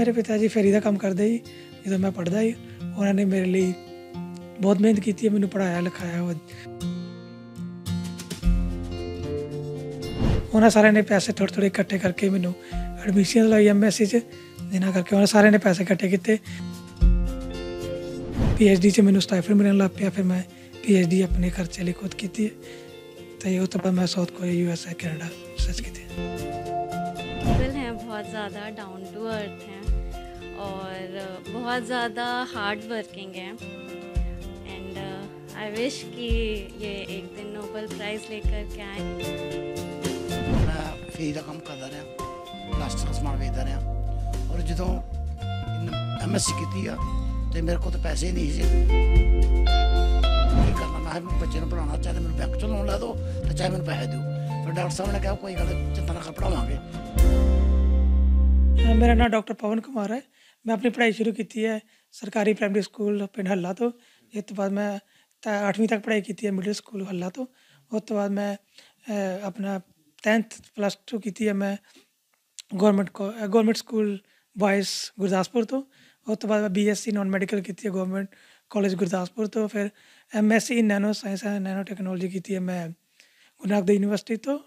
ਮੇਰੇ ਪਿਤਾ ਜੀ ਫੇਰੀ ਦਾ ਕੰਮ ਕਰਦੇ ਸੀ ਜਦੋਂ ਮੈਂ ਪੜਦਾ ਸੀ ਉਹਨਾਂ ਨੇ ਮੇਰੇ ਲਈ ਬਹੁਤ ਮਿਹਨਤ ਕੀਤੀ ਹੈ ਮੈਨੂੰ ਪੜਾਇਆ ਲਿਖਾਇਆ ਉਹਨਾਂ ਸਾਰਿਆਂ ਨੇ ਪੈਸੇ ਥੋੜੇ ਥੋੜੇ ਇਕੱਠੇ ਕਰਕੇ ਮੈਨੂੰ ਐਡਮਿਸ਼ਨ ਲਈ ਐਮਐਸਸੀ 'ਚ ਜਿਨ੍ਹਾਂ ਕਰਕੇ ਉਹਨਾਂ ਸਾਰਿਆਂ ਨੇ ਪੈਸੇ ਇਕੱਠੇ ਕੀਤੇ ਪੀਐਚਡੀ 'ਚ ਮੈਨੂੰ ਸਟਾਈਫਲ ਮਿਲਣ ਲੱਗ ਪਿਆ ਫਿਰ ਮੈਂ ਪੀਐਚਡੀ ਆਪਣੇ ਖਰਚੇ ਲਈ ਖੁਦ ਕੀਤੀ ਹੈ ਤੇ ਉਹ ਤੋਂ ਬਾਅਦ ਮੈਂ South Korea USA Canada search ਕੀਤੀ ਹੈ ਬਹੁਤ ਜ਼ਿਆਦਾ ਡਾਊਨ ਟੂ ਅਰਥ ਹੈ बहुत ज़्यादा हार्ड वर्किंग है एंड आई विश कि ये एक दिन नोबल प्राइज़ लेकर के आए ਫੀ ਦਾ ਕੰਮ ਕਰਦਾ ਰਿਹਾ ਪਲਾਸਟਿਕ ਦਾ ਸਮਾਨ ਵੇਚਦਾ ਰਿਹਾ ਔਰ ਜਦੋਂ ਐਮਐਸਸੀ ਕੀਤੀ ਆ ਤੇ ਮੇਰੇ ਕੋਲ ਤਾਂ ਪੈਸੇ ਨਹੀਂ ਸੀ ਕੀ ਕਰਨਾ ਮੈਂ ਬੱਚੇ ਨੂੰ ਪੜਾਉਣਾ ਚਾਹੇ ਮੈਨੂੰ ਬੈਂਕ ਚੋਂ ਲੋਨ ਲਾ ਦਿਓ ਤੇ ਚਾਹੇ ਮੈਨੂੰ ਪੈਸੇ ਦਿਓ ਫਿਰ ਡਾਕਟਰ ਸਾਹਿਬ ਨੇ ਕਿਹਾ ਕੋਈ ਗੱਲ ਚਿੰਤਾ ਨਾ ਕਰ ਪੜਾਵਾਂਗੇ मेरा नाम डॉक्टर पवन कुमार है मैं अपनी पढ़ाई शुरू की है सरकारी प्रायमरी स्कूल पिंड हल्ला तो इस तो बाद मैं अठवीं तक पढ़ाई की है मिडिल स्कूल हल्ला तो उस तो बाद मैं अपना टेंथ प्लस टू की है मैं government government school boys Gurdaspur तो उस तो बाद B S C non medical की है गवर्नमेंट कॉलेज गुरदासपुर तो फिर M S C nano science and nano technology की है मैं गुरु नानक देव यूनिवर्सिटी तो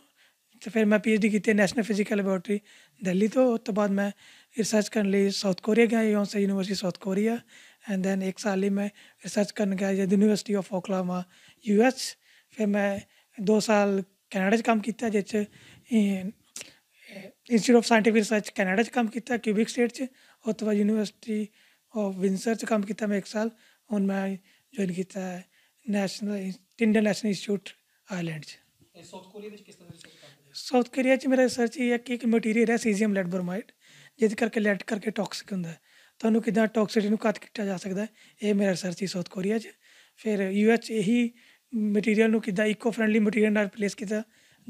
तो फिर मैं पी एच डी की नैशनल फिजिकल लेबोरेटरी दिल्ली तो उस तो बाद मैं रिसर्च करने लिए साउथ कोरिया गया Yonsei university South Korea and then एक साल ही मैं रिसर्च कर गया University of Oklahoma U S फिर मैं दो साल कैनेडा काम किया जिस institute of scientific research Canada काम किया क्यूबिक स्टेट से उस तो बाद यूनिवर्सिटी ऑफ विंसर काम किया मैं एक साल हूँ मैं जॉइन किया national Indian national institute Ireland South Korea 'ਚ ਮੇਰਾ ਰਿਸਰਚ ਇਹ ਹੈ ਕਿ ਇੱਕ ਮਟੀਰੀਅਲ ਹੈ ਸੀਜ਼ੀਅਮ ਲੈਡ ਬਰੋਮਾਈਡ ਜਿਹਦੇ ਕਰਕੇ ਲੈਡ ਕਰਕੇ ਟੌਕਸਿਕ ਹੁੰਦਾ ਤੁਹਾਨੂੰ ਕਿਦਾਂ ਟੌਕਸਿਟੀ ਨੂੰ ਘੱਟ ਕੀਤਾ ਜਾ ਸਕਦਾ ਇਹ ਮੇਰਾ ਰਿਸਰਚ ਸੀ ਸਾਊਥ ਕੋਰੀਆ 'ਚ ਫਿਰ ਯੂ ਐਚ ਇਹੀ ਮਟੀਰੀਅਲ ਨੂੰ ਕਿਦਾਂ ਇਕੋ ਫ੍ਰੈਂਡਲੀ ਮਟੀਰੀਅਲ ਨਾਲ ਰਿਪਲੇਸ ਕੀਤਾ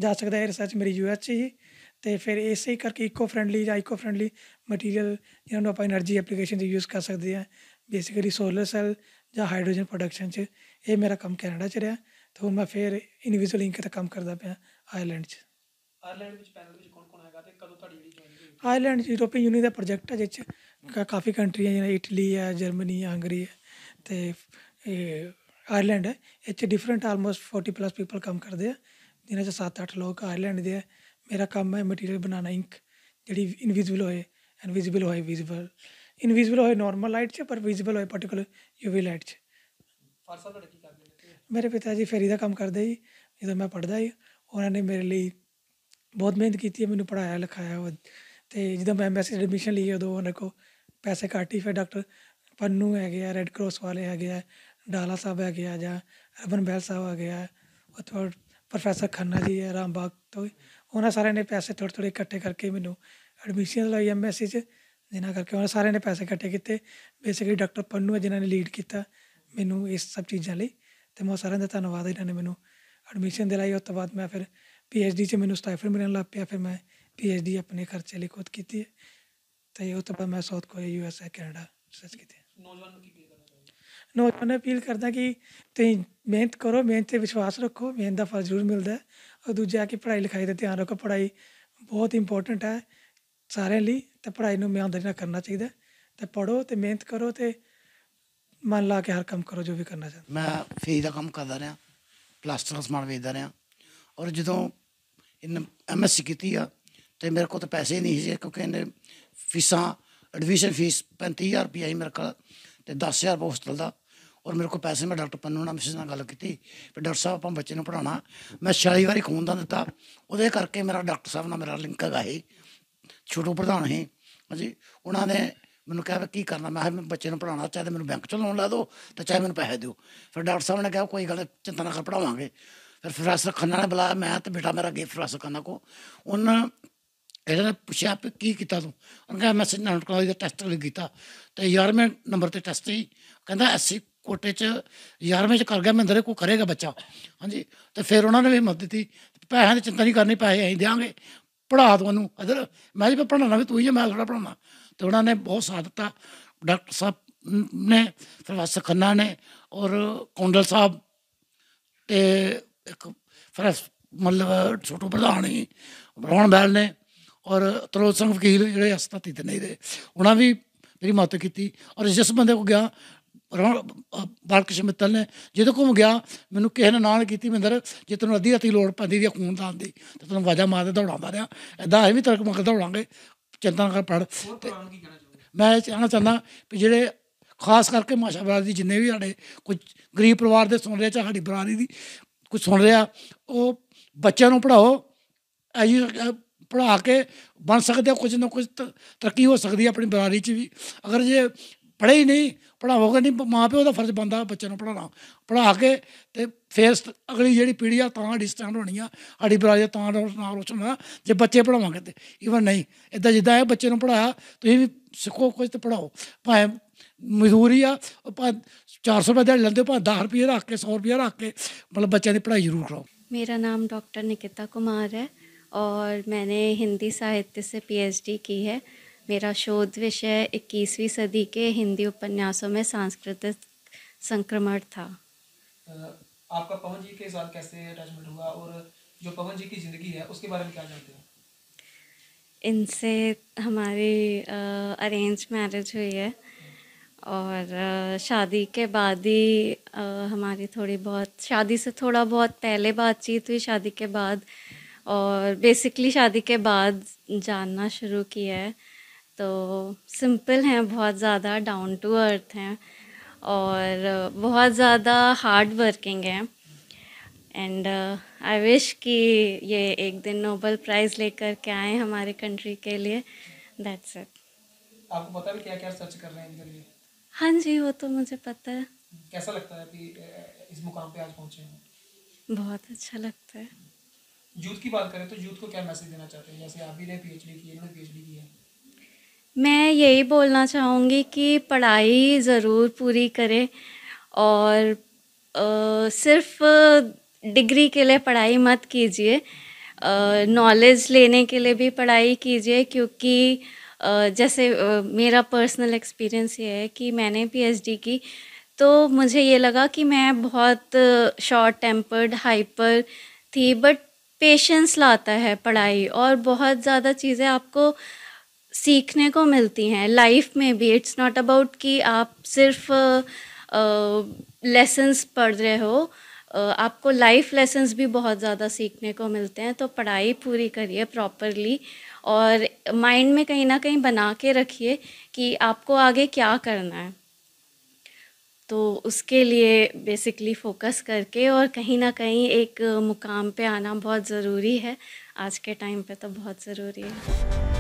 ਜਾ ਸਕਦਾ ਹੈ ਰਿਸਰਚ ਮੇਰੀ ਯੂ ਐਚ ਹੀ ਤੇ ਫਿਰ ਇਸੇ ਹੀ ਕਰਕੇ ਇਕੋ ਫ੍ਰੈਂਡਲੀ ਜਾਂ ਇਕੋ ਫ੍ਰੈਂਡਲੀ ਮਟੀਰੀਅਲ ਜਿਹਨਾਂ ਨੂੰ ਆਪਾਂ એનર્ਜੀ ਐਪਲੀਕੇਸ਼ਨ ਤੇ ਯੂਜ਼ ਕਰ ਸਕਦੇ ਆ ਬੇਸਿਕਲੀ ਸੋਲਰ ਸੈੱਲ ਜਾਂ ਹਾਈਡਰੋਜਨ ਪ੍ਰੋਡਕਸ਼ਨ 'ਚ ਇਹ ਮੇਰਾ ਕੰਮ ਕੈਨੇਡਾ 'ਚ ਰਿਹਾ ਤੇ ਹੁਣ ਮੈਂ ਫਿਰ ਇਨਵਿਜ਼ੂਅਲ ਇੰਕ ਤੇ ਕੰਮ ਕਰਦਾ ਪਿਆ ਆਇਰਲੈਂਡ 'ਚ ਆਇਰਲੈਂਡ ਵਿੱਚ ਪੈਨਲ ਵਿੱਚ ਕੌਣ ਕੌਣ ਹੈਗਾ ਤੇ ਕਦੋਂ ਤੁਹਾਡੀ ਜਿਹੜੀ ਜੁਆਇਨ ਹੋਈ ਆਇਰਲੈਂਡ ਯੂਰੋਪੀਅਨ ਯੂਨੀਅਨ ਦਾ ਪ੍ਰੋਜੈਕਟ ਹੈ ਜਿਸ ਵਿੱਚ ਕਾਫੀ ਕੰਟਰੀਆਂ ਜਿਵੇਂ ਇਟਲੀ ਹੈ ਜਰਮਨੀ ਹੈ ਹੰਗਰੀ ਹੈ ਤੇ ਇਹ ਆਇਰਲੈਂਡ ਹੈ ਇੱਥੇ ਡਿਫਰੈਂਟ ਆਲਮੋਸਟ 40 ਪਲੱਸ ਪੀਪਲ ਕੰਮ ਕਰਦੇ ਆ ਜਿਨ੍ਹਾਂ ਚ 7-8 ਲੋਕ ਆਇਰਲੈਂਡ ਦੇ ਆ ਮੇਰਾ ਕੰਮ ਹੈ ਮਟੀਰੀਅਲ ਬਣਾਉਣਾ ਇੰਕ ਜਿਹੜੀ ਇਨਵਿਜ਼ੀਬਲ ਹੋਏ ਇਨਵਿਜ਼ੀਬਲ ਹੋਏ ਵਿਜ਼ੀਬਲ ਇਨਵਿਜ਼ੀਬਲ ਹੋਏ ਨਾਰਮਲ ਲਾਈਟ 'ਚ ਪਰ ਵਿਜ਼ੀਬਲ ਹੋਏ ਪਾਰਟੀਕੂਲਰ ਯੂਵੀ ਲਾਈਟ 'ਚ ਫਰਸਾ ਤੁਹਾਡੇ ਕੀ ਕਰਦੇ ਮੇਰੇ ਪਿਤਾ ਜੀ ਫੇਰੀ ਦਾ ਕੰਮ ਕਰਦੇ ਜੀ ਜਦੋਂ ਮੈਂ ਪੜਦਾ ਸੀ ਉਹਨਾਂ ਨੇ ਮੇਰੇ ਲਈ ਬਹੁਤ ਮਿਹਨਤ ਕੀਤੀ ਹੈ ਮੈਨੂੰ ਪੜਾਇਆ ਲਿਖਾਇਆ ਉਹ ਤੇ ਜਦੋਂ ਮੈਂ ਐਮਬੈਸੀ ਐਡਮਿਸ਼ਨ ਲਈ ਉਦੋਂ ਉਹਨਾਂ ਕੋ ਪੈਸੇ ਕਾਟੀ ਫਿਰ ਡਾਕਟਰ ਪੰਨੂ ਹੈ ਗਿਆ ਰੈੱਡ ਕਰਾਸ ਵਾਲੇ ਹੈ ਗਿਆ ਡਾਲਾ ਸਾਹਿਬ ਹੈ ਗਿਆ ਜਾਂ ਅਰਬਨ ਬੈਲ ਸਾਹਿਬ ਗਿਆ ਉਹ ਉੱਥੋਂ ਪ੍ਰੋਫੈਸਰ ਖੰਨਾ ਜੀ ਹੈ ਰਾਮਬਾਗ ਤੋਂ ਉਹਨਾਂ ਸਾਰਿਆਂ ਨੇ ਪੈਸੇ ਥੋੜੇ ਥੋੜੇ ਇਕੱਠੇ ਕਰਕੇ ਮੈਨੂੰ ਐਡਮਿਸ਼ਨ ਲਈ ਐਮਐਸਸੀ 'ਚ ਜਿਨ੍ਹਾਂ ਕਰਕੇ ਉਹਨਾਂ ਸਾਰਿਆਂ ਨੇ ਪੈਸੇ ਇਕੱਠੇ ਕੀਤੇ ਬੇਸਿਕਲੀ ਡਾਕਟਰ ਪੰਨੂ ਹੈ ਜਿਨ੍ਹਾਂ ਨੇ ਲੀਡ ਕੀਤਾ ਮੈਨੂੰ ਇਸ ਸਭ ਚੀਜ਼ਾਂ ਲਈ ਤੇ ਮੈਂ ਸਾਰਿਆਂ ਦਾ ਧੰਨਵਾਦ ਇਹਨਾਂ ਨੇ ਮੈਨੂੰ ਐਡਮਿਸ਼ਨ ਦਿਲਾਈ ਉਸ ਤੋਂ ਬਾਅਦ ਮੈਂ ਫਿਰ ਪੀਐਚਡੀ 'ਚ ਮੈਨੂੰ ਸਟਾਈਫਨ ਮਿਲਣ ਲੱਗ ਪਿਆ ਫਿਰ ਮੈਂ ਪੀਐਚਡੀ ਆਪਣੇ ਖਰਚੇ ਲਈ ਖੁਦ ਕੀਤੀ ਹੈ ਤੇ ਉਹ ਤੋਂ ਬਾਅਦ ਮੈਂ South Korea U S USA Canada search ਕੀਤੀ ਨੌਜਵਾਨ ਨੂੰ ਕੀ ਅਪੀਲ ਕਰਨਾ ਚਾਹੁੰਦੇ ਨੌਜਵਾਨ ਨੂੰ ਅਪੀਲ ਕਰਦਾ ਕਿ ਤੁਸੀਂ ਮਿਹਨਤ ਕਰੋ ਮਿਹਨਤ ਤੇ ਵਿਸ਼ਵਾਸ ਰੱਖੋ ਮਿਹਨਤ ਦਾ ਫਲ ਜ਼ਰੂਰ ਮਿਲਦਾ ਹੈ ਔਰ ਦੂਜਾ ਕਿ ਪੜ੍ਹਾਈ ਲਿਖਾਈ ਦਾ ਧਿਆਨ ਰੱਖੋ ਪੜ੍ਹਾਈ ਬਹੁਤ ਇੰਪੋਰਟੈਂਟ ਹੈ ਸਾਰਿਆਂ ਲਈ ਤੇ ਪੜ੍ਹਾਈ ਨੂੰ ਮਿਆਂਦਰੀ ਨਾਲ ਕਰਨਾ ਚਾਹੀਦਾ ਤੇ ਪੜੋ ਤੇ ਮਿਹਨਤ ਕਰੋ ਤੇ ਮਨ ਲਾ ਕੇ ਹਰ ਕੰਮ ਕਰੋ ਜੋ ਵੀ ਕਰਨਾ ਚਾਹੁੰਦਾ ਮੈਂ ਫੇਰ ਦਾ ਕੰਮ ਕਰਦਾ ਰਿਹਾ ਪਲਾਸਟਰ ਸਮਾਨ ਵੇਚਦਾ ਰਿਹਾ ਔਰ ਜਦੋਂ ਇਹਨੇ ਐਮਐਸਸੀ ਕੀਤੀ ਆ ਤੇ ਮੇਰੇ ਕੋਲ ਤਾਂ ਪੈਸੇ ਨਹੀਂ ਸੀ ਕਿਉਂਕਿ ਇਹਨੇ ਫੀਸਾਂ ਐਡਮਿਸ਼ਨ ਫੀਸ 35000 ਰੁਪਏ ਹੀ ਮੇਰੇ ਕੋਲ ਤੇ 10000 ਹੋਸਟਲ ਦਾ ਔਰ ਮੇਰੇ ਕੋਲ ਪੈਸੇ ਮੈਂ ਡਾਕਟਰ ਪੰਨੂ ਨਾਲ ਮਿਸਿਸ ਨਾਲ ਗੱਲ ਕੀਤੀ ਵੀ ਡਾਕਟਰ ਸਾਹਿਬ ਆਪਾਂ ਬੱਚੇ ਨੂੰ ਪੜਾਉਣਾ ਮੈਂ 40 ਵਾਰੀ ਖੂਨ ਦਾ ਦਿੱਤਾ ਉਹਦੇ ਕਰਕੇ ਮੇਰਾ ਡਾਕਟਰ ਸਾਹਿਬ ਨਾਲ ਮੇਰਾ ਲਿੰਕ ਹੈਗਾ ਹੈ ਛੋਟੂ ਪ੍ਰਧਾਨ ਹੈ ਹਾਂਜੀ ਉਹਨਾਂ ਨੇ ਮੈਨੂੰ ਕਿਹਾ ਕੀ ਕਰਨਾ ਮੈਂ ਮੈਂ ਬੱਚੇ ਨੂੰ ਪੜਾਉਣਾ ਚਾਹੇ ਮੈਨੂੰ ਬੈਂਕ ਚ ਲੋਨ ਲਾ ਦਿਓ ਤੇ ਚਾਹੇ ਮੈਨੂੰ ਪੈਸੇ ਦਿਓ ਫਿਰ ਡਾਕਟਰ ਸਾਹਿਬ ਨੇ ਕਿਹਾ ਕੋਈ ਗੱਲ ਚਿੰਤਾ ਨਾ ਕਰ ਪੜਾਵਾਂਗੇ ਫਿਰ ਪ੍ਰੋਫੈਸਰ ਖੰਨਾ ਨੇ ਬੁਲਾਇਆ ਮੈਂ ਤੇ ਬੇਟਾ ਮੇਰਾ ਗਿਫਟ ਪ੍ਰੋਫੈਸਰ ਖੰਨਾ ਕੋ ਉਹਨਾਂ ਇਹਨਾਂ ਨੇ ਪੁੱਛਿਆ ਕਿ ਕੀ ਕੀਤਾ ਤੂੰ ਉਹਨਾਂ ਕਹਿੰਦਾ ਮੈਂ ਨਾਲ ਨਾਟਕ ਦਾ ਟੈਸਟ ਲਈ ਕੀਤਾ ਤੇ 11ਵੇਂ ਨੰਬਰ ਤੇ ਟੈਸਟ ਹੀ ਕਹਿੰਦਾ ਐਸੀ ਕੋਟੇ ਚ 11ਵੇਂ ਚ ਕਰ ਗਿਆ ਮਹਿੰਦਰੇ ਕੋ ਕਰੇਗਾ ਬੱਚਾ ਹਾਂਜੀ ਤੇ ਫਿਰ ਉਹਨਾਂ ਨੇ ਵੀ ਮਦਦ ਦਿੱਤੀ ਪੈਸਿਆਂ ਦੀ ਚਿੰਤਾ ਨਹੀਂ ਕਰਨੀ ਪੈਸੇ ਅਸੀਂ ਦੇਾਂਗੇ ਪੜਾ ਦੋ ਉਹਨੂੰ ਅਦਰ ਮੈਂ ਜੀ ਪੜਾਉਣਾ ਵੀ ਤੂੰ ਹੀ ਮੈਂ ਥੋੜਾ ਪੜਾਉਣਾ ਤੇ ਉਹਨਾਂ ਨੇ ਬਹੁਤ ਸਾਥ ਦਿੱਤਾ ਡਾਕਟਰ ਸਾਹਿਬ ਨੇ ਪ੍ਰੋਫੈਸਰ ਖੰਨਾ ਨੇ ਔਰ ਕੌਂਡਲ ਸਾਹਿਬ ਤੇ ਇੱਕ ਫਰਸ ਮਤਲਬ ਛੋਟੂ ਪ੍ਰਧਾਨ ਹੀ ਬਰਾਉਣ ਬੈਲ ਨੇ ਔਰ ਤਰੋਤ ਸਿੰਘ ਵਕੀਲ ਜਿਹੜੇ ਹਸਤਤੀ ਤੇ ਨਹੀਂ ਰਹੇ ਉਹਨਾਂ ਵੀ ਮੇਰੀ ਮਦਦ ਕੀਤੀ ਔਰ ਜਿਸ ਬੰਦੇ ਕੋ ਗਿਆ ਬਾਲ ਕ੍ਰਿਸ਼ਨ ਮਿੱਤਲ ਨੇ ਜਿਹਦੇ ਕੋ ਗਿਆ ਮੈਨੂੰ ਕਿਸੇ ਨੇ ਨਾਲ ਕੀਤੀ ਮਿੰਦਰ ਜੇ ਤੈਨੂੰ ਅੱਧੀ ਰਾਤੀ ਲੋੜ ਪੈਂਦੀ ਦੀ ਖੂਨ ਦਾਨ ਦੀ ਤੇ ਤੈਨੂੰ ਵਾਜਾ ਮਾਰ ਦੇ ਦੌੜਾਉਂਦਾ ਰਿਹਾ ਐਦਾਂ ਐਵੇਂ ਵੀ ਤਰਕ ਮੱਕ ਦੌੜਾਂਗੇ ਚਿੰਤਾ ਨਾ ਕਰ ਪੜ ਮੈਂ ਚਾਹਣਾ ਚਾਹੁੰਦਾ ਕਿ ਜਿਹੜੇ ਖਾਸ ਕਰਕੇ ਮਾਸ਼ਾ ਬਰਾਦਰੀ ਜਿੰਨੇ ਵੀ ਸਾਡੇ ਕੋਈ ਗਰੀਬ ਪਰਿਵਾਰ ਦੇ ਸੁਣ ਰਿਹਾ ਚਾ ਸਾਡੀ ਬਰਾਦਰੀ ਦੀ ਕੁਝ ਸੁਣ ਰਿਹਾ ਉਹ ਬੱਚਿਆਂ ਨੂੰ ਪੜਾਓ ਐਜੂ ਪੜਾ ਕੇ ਬਣ ਸਕਦੇ ਕੁਝ ਨਾ ਕੁਝ ਤਰੱਕੀ ਹੋ ਸਕਦੀ ਆਪਣੀ ਬਰਾਦਰੀ 'ਚ ਵੀ ਅਗਰ ਜੇ ਪੜ੍ਹੇ ਹੀ ਨਹੀਂ ਪੜਾਵੋਗੇ ਨਹੀਂ ਮਾਂ ਪਿਓ ਦਾ ਫਰਜ਼ ਬੰਦਾ ਬੱਚੇ ਨੂੰ ਪੜਾਉਣਾ ਪੜਾ ਕੇ ਤੇ ਫੇਸ ਅਗਲੀ ਜਿਹੜੀ ਪੀੜ੍ਹੀ ਆ ਤਾਂ ਡਿਸਟੈਂਡ ਹੋਣੀ ਆ ਸਾਡੀ ਬਰਾਜ ਤਾਂ ਨਾਲ ਰੋਸ਼ਨ ਜੇ ਬੱਚੇ ਪੜਾਵਾਂਗੇ ਤੇ ਈਵਨ ਨਹੀਂ ਇਦਾਂ ਜਿੱਦਾਂ ਇਹ ਬੱਚੇ ਨੂੰ ਪੜਾਇਆ ਤੁਸੀਂ ਵੀ ਸਿੱਖੋ ਕੁਝ ਤੇ ਪੜਾਓ ਭਾਵੇਂ ਮਜ਼ਦੂਰੀ ਆ ਭਾਵੇਂ 400 ਰੁਪਏ ਦਿਹਾੜੀ ਲੈਂਦੇ ਭਾਵੇਂ 10 ਰੁਪਏ ਰੱਖ ਕੇ 100 ਰੁਪਏ ਰੱਖ ਕੇ ਮਤਲਬ ਬੱਚਿਆਂ ਦੀ ਪੜ੍ਹਾਈ ਜ਼ਰੂਰ ਕਰਾਓ ਮੇਰਾ ਨਾਮ ਡਾਕਟਰ ਨਿਕਿਤਾ ਕੁਮਾਰ ਹੈ और मैंने हिंदी ਪੀ ਐਚ ਡੀ ਕੀਤੀ ਹੈ मेरा शोध विषय इक्कीसवीं सदी के हिंदी उपन्यासों में सांस्कृतिक संक्रमण था आपका पवन जी के साथ कैसे अटैचमेंट हुआ और जो पवन जी की ज़िंदगी है उसके बारे में क्या जानते हैं इनसे हमारी अरेंज मैरिज हुई है और शादी के बाद ही हमारी थोड़ी बहुत शादी से थोड़ा बहुत पहले बातचीत हुई शादी के बाद और बेसिकली शादी के बाद जानना शुरू किया है तो सिंपल हैं बहुत ज़्यादा डाउन टू अर्थ हैं और बहुत ज़्यादा हार्ड वर्किंग हैं एंड आई विश कि ये एक दिन नोबल प्राइज़ लेकर के आए हमारे कंट्री के लिए दैट्स इट आपको पता है क्या क्या सर्च कर रहे हैं इनके लिए हाँ जी वो तो मुझे पता है कैसा लगता है अभी इस मुकाम पे आज पहुँचे हैं बहुत अच्छा लगता है यूथ की बात करें तो यूथ को क्या मैसेज देना चाहते हैं जैसे आप भी ने पी एच डी की इन्होंने पी एच डी की है मैं यही बोलना चाहूँगी कि पढ़ाई ज़रूर पूरी करें और आ, सिर्फ डिग्री के लिए पढ़ाई मत कीजिए नॉलेज लेने के लिए भी पढ़ाई कीजिए क्योंकि आ, जैसे आ, मेरा पर्सनल एक्सपीरियंस ये है कि मैंने पीएचडी की तो मुझे ये लगा कि मैं बहुत शॉर्ट टेम्पर्ड हाइपर थी बट पेशेंस लाता है पढ़ाई और बहुत ज़्यादा चीज़ें आपको सीखने को मिलती हैं लाइफ में भी इट्स नॉट अबाउट कि आप सिर्फ लेसन्स पढ़ रहे हो आपको लाइफ लेसन्स भी बहुत ज़्यादा सीखने को मिलते हैं तो पढ़ाई पूरी करिए प्रॉपरली और माइंड में कहीं ना कहीं बना के रखिए कि आपको आगे क्या करना है तो उसके लिए बेसिकली फोकस करके और कहीं ना कहीं एक मुकाम पे आना बहुत ज़रूरी है आज के टाइम पे तो बहुत ज़रूरी है